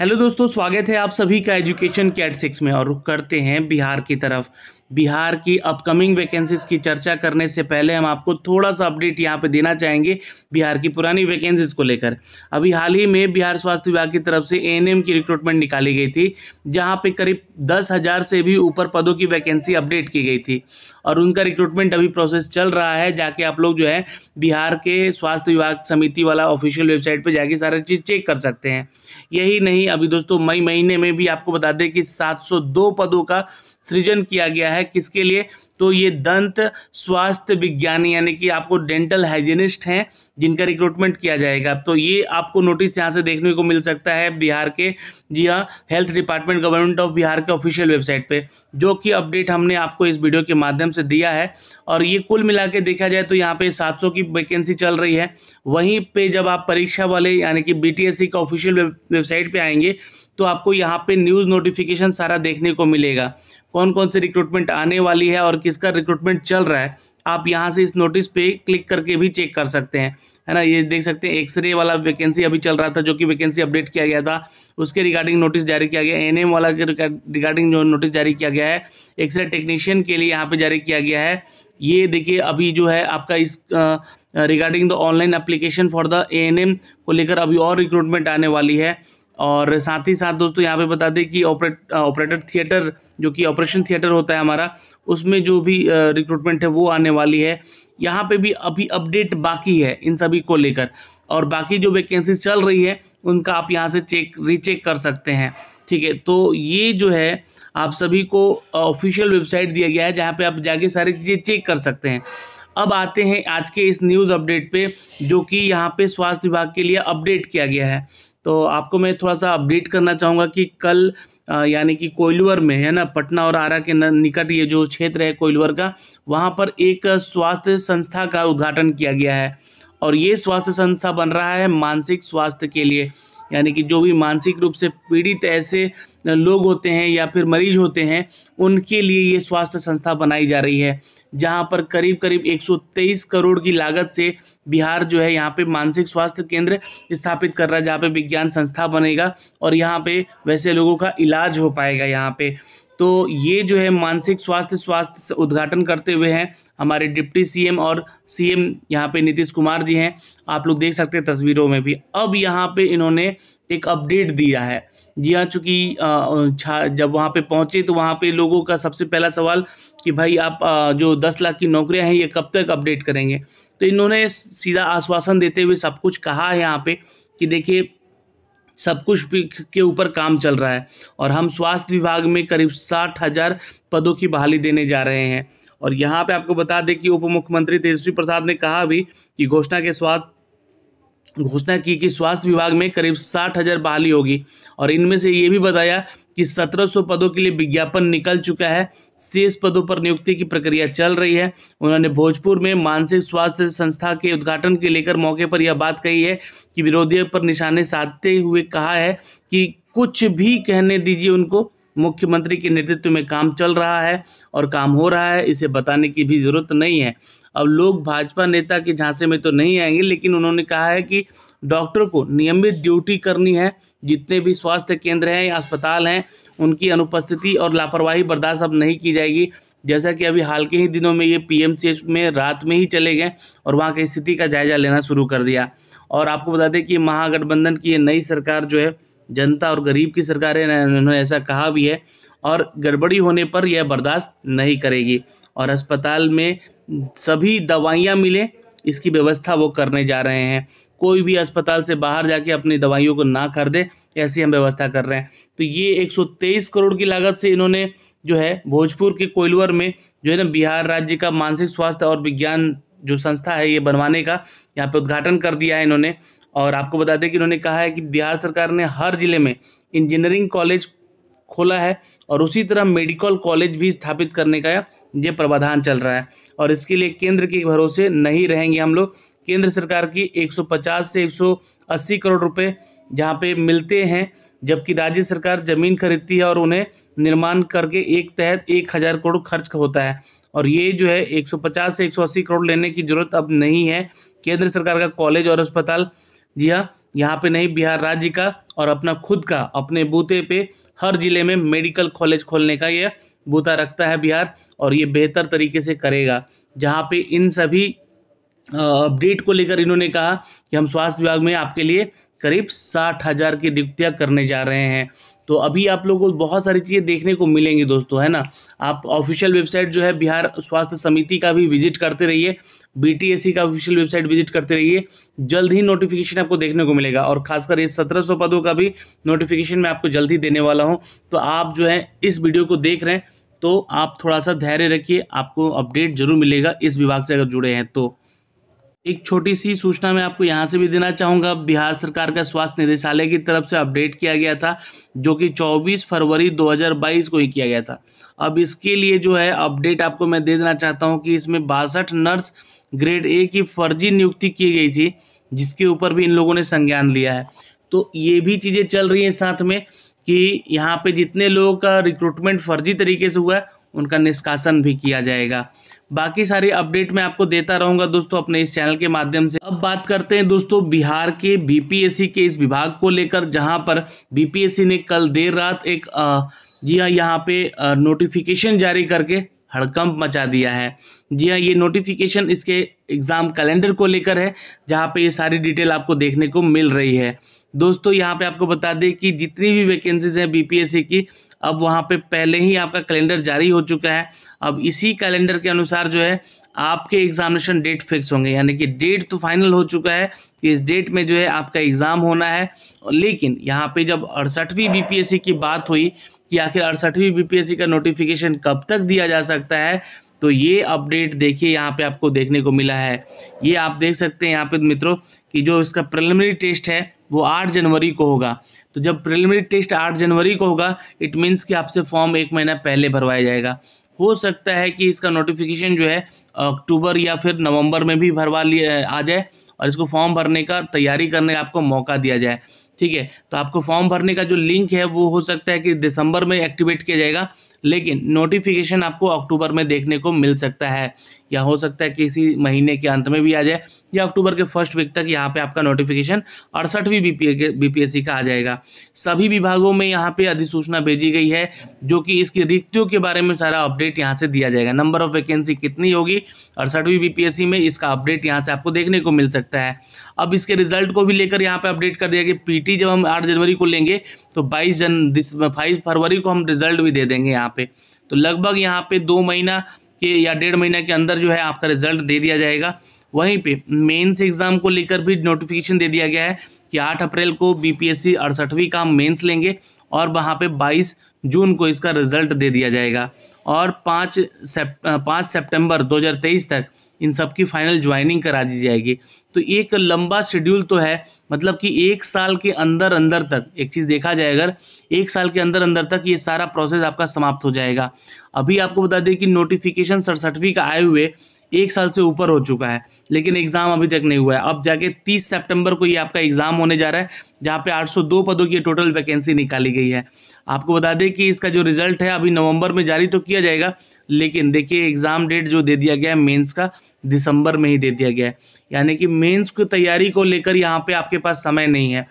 hello दोस्तों स्वागत है आप सभी का एजुकेशन कैट सिक्स में और रुक करते हैं बिहार की तरफ बिहार की अपकमिंग वैकेंसीज की चर्चा करने से पहले हम आपको थोड़ा सा अपडेट यहाँ पे देना चाहेंगे बिहार की पुरानी वैकेंसीज को लेकर अभी हाल ही में बिहार स्वास्थ्य विभाग की तरफ से एएनएम की रिक्रूटमेंट निकाली गई थी जहाँ पे करीब दस हज़ार से भी ऊपर पदों की वैकेंसी अपडेट की गई थी और उनका रिक्रूटमेंट अभी प्रोसेस चल रहा है जाके आप लोग जो है बिहार के स्वास्थ्य विभाग समिति वाला ऑफिशियल वेबसाइट पर जाके सारा चीज़ चेक कर सकते हैं यही नहीं अभी दोस्तों मई महीने में भी आपको बता दें कि सात पदों का सृजन किया गया है है किसके लिए तो ये दंत स्वास्थ्य विज्ञानी यानी कि आपको डेंटल हाइजीनिस्ट हैं जिनका रिक्रूटमेंट किया जाएगा तो ये आपको नोटिस यहाँ से देखने को मिल सकता है बिहार के जी हाँ health department government of Bihar के ऑफिशियल वेबसाइट पे जो कि अपडेट हमने आपको इस वीडियो के माध्यम से दिया है और ये कुल मिला देखा जाए तो यहाँ पर सात की वैकेंसी चल रही है वहीं पर जब आप परीक्षा वाले यानी कि बी का ऑफिशियल वेबसाइट पर आएंगे तो आपको यहाँ पे न्यूज़ नोटिफिकेशन सारा देखने को मिलेगा कौन कौन से रिक्रूटमेंट आने वाली है और किसका रिक्रूटमेंट चल रहा है आप यहाँ से इस नोटिस पे क्लिक करके भी चेक कर सकते हैं है ना ये देख सकते हैं एक्सरे वाला वैकेंसी अभी चल रहा था जो कि वैकेंसी अपडेट किया गया था उसके रिगार्डिंग नोटिस जारी किया गया एनएम वाला के रिगार्डिंग जो नोटिस जारी किया गया है एक्सरे टेक्नीशियन के लिए यहाँ पे जारी किया गया है ये देखिए अभी जो है आपका इस regarding the online application for the A को लेकर अभी और रिक्रूटमेंट आने वाली है और साथ ही साथ दोस्तों यहाँ पे बता दें कि ऑपरेट ऑपरेटर थिएटर जो कि ऑपरेशन थिएटर होता है हमारा उसमें जो भी रिक्रूटमेंट है वो आने वाली है यहाँ पे भी अभी अपडेट बाकी है इन सभी को लेकर और बाकी जो वैकेंसीज चल रही है उनका आप यहाँ से चेक रीचेक कर सकते हैं ठीक है तो ये जो है आप सभी को ऑफिशियल वेबसाइट दिया गया है जहाँ पर आप जाके सारी चीज़ें चेक कर सकते हैं अब आते हैं आज के इस न्यूज़ अपडेट पर जो कि यहाँ पर स्वास्थ्य विभाग के लिए अपडेट किया गया है तो आपको मैं थोड़ा सा अपडेट करना चाहूँगा कि कल यानी कि कोयलवर में है ना पटना और आरा के निकट ये जो क्षेत्र है कोयलवर का वहाँ पर एक स्वास्थ्य संस्था का उद्घाटन किया गया है और ये स्वास्थ्य संस्था बन रहा है मानसिक स्वास्थ्य के लिए यानी कि जो भी मानसिक रूप से पीड़ित ऐसे लोग होते हैं या फिर मरीज होते हैं उनके लिए ये स्वास्थ्य संस्था बनाई जा रही है जहां पर करीब करीब 123 करोड़ की लागत से बिहार जो है यहाँ पे मानसिक स्वास्थ्य केंद्र स्थापित कर रहा है जहाँ पे विज्ञान संस्था बनेगा और यहाँ पे वैसे लोगों का इलाज हो पाएगा यहाँ पे तो ये जो है मानसिक स्वास्थ्य स्वास्थ्य उद्घाटन करते हुए हैं हमारे डिप्टी सीएम और सीएम यहाँ पे नीतीश कुमार जी हैं आप लोग देख सकते हैं तस्वीरों में भी अब यहाँ पे इन्होंने एक अपडेट दिया है जी हाँ चूँकि जब वहाँ पे पहुँचे तो वहाँ पे लोगों का सबसे पहला सवाल कि भाई आप जो दस लाख की नौकरियाँ हैं ये कब तक अपडेट करेंगे तो इन्होंने सीधा आश्वासन देते हुए सब कुछ कहा है यहाँ पर कि देखिए सब कुछ के ऊपर काम चल रहा है और हम स्वास्थ्य विभाग में करीब साठ हज़ार पदों की बहाली देने जा रहे हैं और यहाँ पे आपको बता दें कि उप मुख्यमंत्री तेजस्वी प्रसाद ने कहा भी कि घोषणा के स्वास्थ्य घोषणा की कि स्वास्थ्य विभाग में करीब साठ हज़ार बहाली होगी और इनमें से ये भी बताया कि 1700 पदों के लिए विज्ञापन निकल चुका है शेष पदों पर नियुक्ति की प्रक्रिया चल रही है उन्होंने भोजपुर में मानसिक स्वास्थ्य संस्था के उद्घाटन के लेकर मौके पर यह बात कही है कि विरोधियों पर निशाने साधते हुए कहा है कि कुछ भी कहने दीजिए उनको मुख्यमंत्री के नेतृत्व में काम चल रहा है और काम हो रहा है इसे बताने की भी ज़रूरत नहीं है अब लोग भाजपा नेता के झांसे में तो नहीं आएंगे लेकिन उन्होंने कहा है कि डॉक्टर को नियमित ड्यूटी करनी है जितने भी स्वास्थ्य केंद्र हैं या अस्पताल हैं उनकी अनुपस्थिति और लापरवाही बर्दाश्त अब नहीं की जाएगी जैसा कि अभी हाल के ही दिनों में ये पीएमसीएच में रात में ही चले गए और वहाँ की स्थिति का जायजा लेना शुरू कर दिया और आपको बता दें कि महागठबंधन की ये नई सरकार जो है जनता और गरीब की सरकार है उन्होंने ऐसा कहा भी है और गड़बड़ी होने पर यह बर्दाश्त नहीं करेगी और अस्पताल में सभी दवाइयाँ मिलें इसकी व्यवस्था वो करने जा रहे हैं कोई भी अस्पताल से बाहर जाके अपनी दवाइयों को ना खरीदे ऐसी हम व्यवस्था कर रहे हैं तो ये 123 करोड़ की लागत से इन्होंने जो है भोजपुर के कोयलवर में जो है ना बिहार राज्य का मानसिक स्वास्थ्य और विज्ञान जो संस्था है ये बनवाने का यहाँ पे उद्घाटन कर दिया है इन्होंने और आपको बता दें कि उन्होंने कहा है कि बिहार सरकार ने हर ज़िले में इंजीनियरिंग कॉलेज खोला है और उसी तरह मेडिकल कॉलेज भी स्थापित करने का ये प्रावधान चल रहा है और इसके लिए केंद्र के भरोसे नहीं रहेंगे हम लोग केंद्र सरकार की 150 से 180 करोड़ रुपए जहाँ पे मिलते हैं जबकि राज्य सरकार जमीन खरीदती है और उन्हें निर्माण करके एक तहत एक हज़ार करोड़ खर्च होता है और ये जो है 150 से 180 करोड़ लेने की जरूरत अब नहीं है केंद्र सरकार का कॉलेज और अस्पताल जी हाँ यहाँ पे नहीं बिहार राज्य का और अपना खुद का अपने बूते पे हर जिले में मेडिकल कॉलेज खोलने का यह बूता रखता है बिहार और ये बेहतर तरीके से करेगा जहाँ पे इन सभी अपडेट को लेकर इन्होंने कहा कि हम स्वास्थ्य विभाग में आपके लिए करीब साठ हज़ार की नियुक्तियाँ करने जा रहे हैं तो अभी आप लोगों को बहुत सारी चीज़ें देखने को मिलेंगी दोस्तों है ना आप ऑफिशियल वेबसाइट जो है बिहार स्वास्थ्य समिति का भी विजिट करते रहिए बी का ऑफिशियल वेबसाइट विजिट करते रहिए जल्द ही नोटिफिकेशन आपको देखने को मिलेगा और खासकर इस सत्रह सौ पदों का भी नोटिफिकेशन मैं आपको जल्द ही देने वाला हूँ तो आप जो है इस वीडियो को देख रहे हैं तो आप थोड़ा सा धैर्य रखिए आपको अपडेट जरूर मिलेगा इस विभाग से अगर जुड़े हैं तो एक छोटी सी सूचना मैं आपको यहाँ से भी देना चाहूँगा बिहार सरकार का स्वास्थ्य निदेशालय की तरफ से अपडेट किया गया था जो कि 24 फरवरी 2022 को ही किया गया था अब इसके लिए जो है अपडेट आपको मैं दे देना चाहता हूँ कि इसमें बासठ नर्स ग्रेड ए की फर्जी नियुक्ति की गई थी जिसके ऊपर भी इन लोगों ने संज्ञान लिया है तो ये भी चीज़ें चल रही हैं साथ में कि यहाँ पे जितने लोगों का रिक्रूटमेंट फर्जी तरीके से हुआ है उनका निष्कासन भी किया जाएगा बाकी सारी अपडेट मैं आपको देता रहूंगा दोस्तों अपने इस चैनल के माध्यम से अब बात करते हैं दोस्तों बिहार के बीपीएससी के इस विभाग को लेकर जहाँ पर बीपीएससी ने कल देर रात एक जी हाँ यहाँ पे नोटिफिकेशन जारी करके हड़कंप मचा दिया है जी हाँ ये नोटिफिकेशन इसके एग्ज़ाम कैलेंडर को लेकर है जहाँ पे ये सारी डिटेल आपको देखने को मिल रही है दोस्तों यहाँ पे आपको बता दें कि जितनी भी वैकेंसीज हैं बीपीएससी की अब वहाँ पे पहले ही आपका कैलेंडर जारी हो चुका है अब इसी कैलेंडर के अनुसार जो है आपके एग्जामिनेशन डेट फिक्स होंगे यानी कि डेट तो फाइनल हो चुका है कि इस डेट में जो है आपका एग्ज़ाम होना है लेकिन यहाँ पे जब अड़सठवीं बी की बात हुई कि आखिर अड़सठवीं बीपीएससी का नोटिफिकेशन कब तक दिया जा सकता है तो ये अपडेट देखिए यहाँ पे आपको देखने को मिला है ये आप देख सकते हैं यहाँ पे मित्रों कि जो इसका प्रिलिमिनरी टेस्ट है वो आठ जनवरी को होगा तो जब प्रिलिमिनरी टेस्ट आठ जनवरी को होगा इट मीन्स कि आपसे फॉर्म एक महीना पहले भरवाया जाएगा हो सकता है कि इसका नोटिफिकेशन जो है अक्टूबर या फिर नवंबर में भी भरवा लिया आ जाए और इसको फॉर्म भरने का तैयारी करने का आपको मौका दिया जाए ठीक है तो आपको फॉर्म भरने का जो लिंक है वो हो सकता है कि दिसंबर में एक्टिवेट किया जाएगा लेकिन नोटिफिकेशन आपको अक्टूबर में देखने को मिल सकता है या हो सकता है कि इसी महीने के अंत में भी आ जाए या अक्टूबर के फर्स्ट वीक तक यहाँ पे आपका नोटिफिकेशन अड़सठवीं एस सी का आ जाएगा सभी विभागों में यहाँ पे अधिसूचना भेजी गई है जो कि इसकी रिक्तियों के बारे में सारा अपडेट यहाँ से दिया जाएगा नंबर ऑफ वैकेंसी कितनी होगी अड़सठवीं बीपीएससी में इसका अपडेट यहाँ से आपको देखने को मिल सकता है अब इसके रिजल्ट को भी लेकर यहाँ पे अपडेट कर दिया कि पी जब हम आठ जनवरी को लेंगे तो बाईस जन बाईस फरवरी को हम रिजल्ट भी दे देंगे यहाँ पे तो लगभग यहाँ पे दो महीना के या डेढ़ महीना के अंदर जो है आपका रिजल्ट दे दिया जाएगा वहीं पे मेंस एग्ज़ाम को लेकर भी नोटिफिकेशन दे दिया गया है कि 8 अप्रैल को बीपीएससी अड़सठवीं का मेंस लेंगे और वहाँ पे 22 जून को इसका रिजल्ट दे दिया जाएगा और पाँच सेप पाँच सेप्टेम्बर दो तक इन सब की फाइनल ज्वाइनिंग करा दी जाएगी तो एक लंबा शेड्यूल तो है मतलब कि एक साल के अंदर अंदर तक एक चीज़ देखा जाए अगर एक साल के अंदर अंदर तक ये सारा प्रोसेस आपका समाप्त हो जाएगा अभी आपको बता दें कि नोटिफिकेशन सड़सठवीं का आए हुए एक साल से ऊपर हो चुका है लेकिन एग्ज़ाम अभी तक नहीं हुआ है अब जाके 30 सितंबर को ये आपका एग्ज़ाम होने जा रहा है जहाँ पे 802 पदों की टोटल वैकेंसी निकाली गई है आपको बता दें कि इसका जो रिजल्ट है अभी नवंबर में जारी तो किया जाएगा लेकिन देखिए एग्ज़ाम डेट जो दे दिया गया है मेन्स का दिसंबर में ही दे दिया गया है यानी कि मेन्स की तैयारी को लेकर यहाँ पर आपके पास समय नहीं है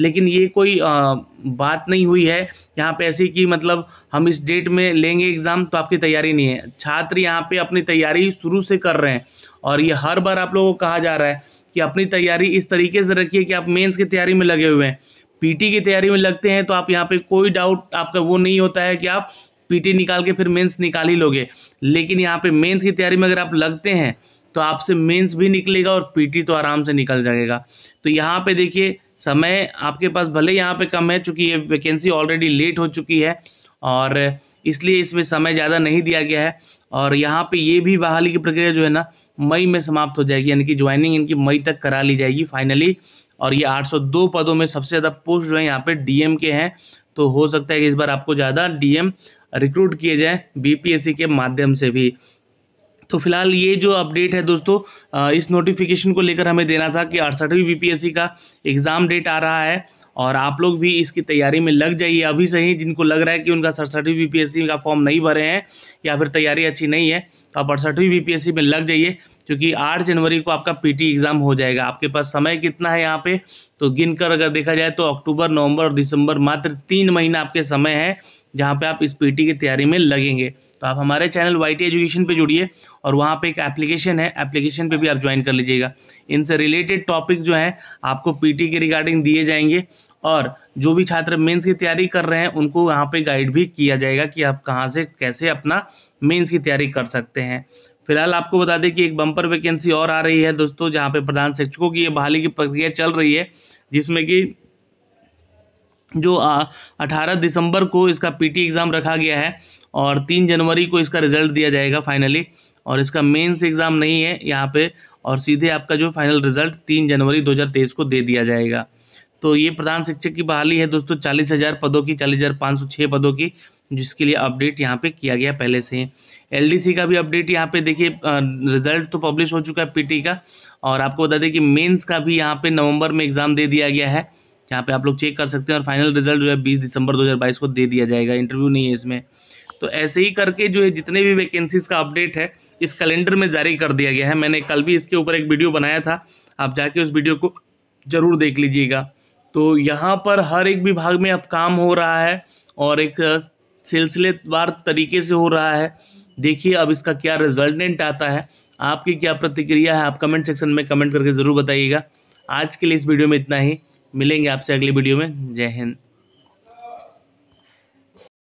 लेकिन ये कोई आ, बात नहीं हुई है यहाँ पे ऐसी कि मतलब हम इस डेट में लेंगे एग्ज़ाम तो आपकी तैयारी नहीं है छात्र यहाँ पे अपनी तैयारी शुरू से कर रहे हैं और ये हर बार आप लोगों को कहा जा रहा है कि अपनी तैयारी इस तरीके से रखिए कि आप मेंस की तैयारी में लगे हुए हैं पीटी की तैयारी में लगते हैं तो आप यहाँ पे कोई डाउट आपका वो नहीं होता है कि आप पीटी निकाल के फिर मेंस निकाल ही लोगे लेकिन यहाँ पे मेंस की तैयारी में अगर आप लगते हैं तो आपसे मेंस भी निकलेगा और पीटी तो आराम से निकल जाएगा तो यहाँ पे देखिए समय आपके पास भले यहाँ पे कम है चूँकि ये वैकेंसी ऑलरेडी लेट हो चुकी है और इसलिए इसमें समय ज़्यादा नहीं दिया गया है और यहाँ पे ये भी बहाली की प्रक्रिया जो है ना मई में समाप्त हो जाएगी यानी कि ज्वाइनिंग इनकी मई तक करा ली जाएगी फाइनली और ये 802 पदों में सबसे ज़्यादा पोस्ट जो है यहाँ पे डीएम के हैं तो हो सकता है कि इस बार आपको ज़्यादा डीएम रिक्रूट किए जाएँ बी के माध्यम से भी तो फिलहाल ये जो अपडेट है दोस्तों इस नोटिफिकेशन को लेकर हमें देना था कि अड़सठवीं बीपीएससी का एग्ज़ाम डेट आ रहा है और आप लोग भी इसकी तैयारी में लग जाइए अभी से ही जिनको लग रहा है कि उनका सड़सठवीं बीपीएससी का फॉर्म नहीं भरे हैं या फिर तैयारी अच्छी नहीं है तो आप अड़सठवीं बीपीएससी में लग जाइए क्योंकि आठ जनवरी को आपका पीटी एग्ज़ाम हो जाएगा आपके पास समय कितना है यहाँ पे तो गिनकर अगर देखा जाए तो अक्टूबर नवम्बर और दिसंबर मात्र तीन महीना आपके समय है जहाँ पर आप इस पी की तैयारी में लगेंगे तो आप हमारे चैनल वाई टी एजुकेशन पर जुड़िए और वहाँ पर एक एप्लीकेशन है एप्लीकेशन पर भी आप ज्वाइन कर लीजिएगा इनसे रिलेटेड टॉपिक जो हैं आपको पी के रिगार्डिंग दिए जाएंगे और जो भी छात्र मेंस की तैयारी कर रहे हैं उनको यहाँ पे गाइड भी किया जाएगा कि आप कहाँ से कैसे अपना मेंस की तैयारी कर सकते हैं फिलहाल आपको बता दें कि एक बम्पर वैकेंसी और आ रही है दोस्तों जहाँ पे प्रधान शिक्षकों की बहाली की प्रक्रिया चल रही है जिसमें कि जो 18 दिसंबर को इसका पीटी एग्ज़ाम रखा गया है और तीन जनवरी को इसका रिजल्ट दिया जाएगा फाइनली और इसका मेंस एग्ज़ाम नहीं है यहाँ पे और सीधे आपका जो फाइनल रिजल्ट तीन जनवरी 2023 को दे दिया जाएगा तो ये प्रधान शिक्षक की बहाली है दोस्तों चालीस हज़ार पदों की चालीस हज़ार पाँच सौ छः पदों की जिसके लिए अपडेट यहाँ पे किया गया पहले से एल का भी अपडेट यहाँ पे देखिए रिजल्ट तो पब्लिश हो चुका है पीटी का और आपको बता दें कि मेंस का भी यहाँ पे नवंबर में एग्ज़ाम दे दिया गया है यहाँ पे आप लोग चेक कर सकते हैं और फाइनल रिजल्ट जो है बीस दिसंबर 2022 को दे दिया जाएगा इंटरव्यू नहीं है इसमें तो ऐसे ही करके जो है जितने भी वैकेंसीज का अपडेट है इस कैलेंडर में जारी कर दिया गया है मैंने कल भी इसके ऊपर एक वीडियो बनाया था आप जाके उस वीडियो को ज़रूर देख लीजिएगा तो यहाँ पर हर एक विभाग में अब काम हो रहा है और एक सिलसिलेवार तरीके से हो रहा है देखिए अब इसका क्या रिजल्टेंट आता है आपकी क्या प्रतिक्रिया है आप कमेंट सेक्शन में कमेंट करके ज़रूर बताइएगा आज के लिए इस वीडियो में इतना ही मिलेंगे आपसे अगली वीडियो में जय हिंद